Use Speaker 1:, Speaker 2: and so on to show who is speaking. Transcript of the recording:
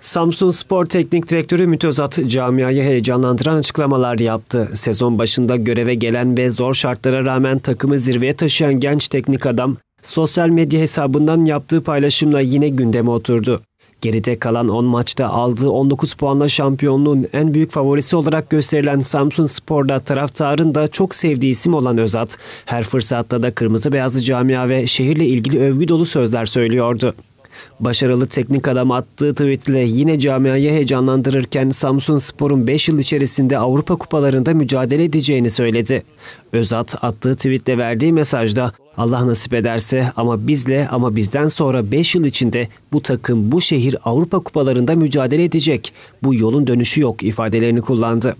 Speaker 1: Samsun Spor Teknik Direktörü Mütözat camiayı heyecanlandıran açıklamalar yaptı. Sezon başında göreve gelen ve zor şartlara rağmen takımı zirveye taşıyan genç teknik adam sosyal medya hesabından yaptığı paylaşımla yine gündeme oturdu. Geride kalan 10 maçta aldığı 19 puanla şampiyonluğun en büyük favorisi olarak gösterilen Samsun Spor'da taraftarın da çok sevdiği isim olan Özat, her fırsatta da kırmızı beyazlı camia ve şehirle ilgili övgü dolu sözler söylüyordu. Başarılı teknik adam attığı tweetle yine camiayı heyecanlandırırken Samsun Spor'un 5 yıl içerisinde Avrupa kupalarında mücadele edeceğini söyledi. Özat attığı tweetle verdiği mesajda Allah nasip ederse ama bizle ama bizden sonra 5 yıl içinde bu takım bu şehir Avrupa kupalarında mücadele edecek. Bu yolun dönüşü yok ifadelerini kullandı.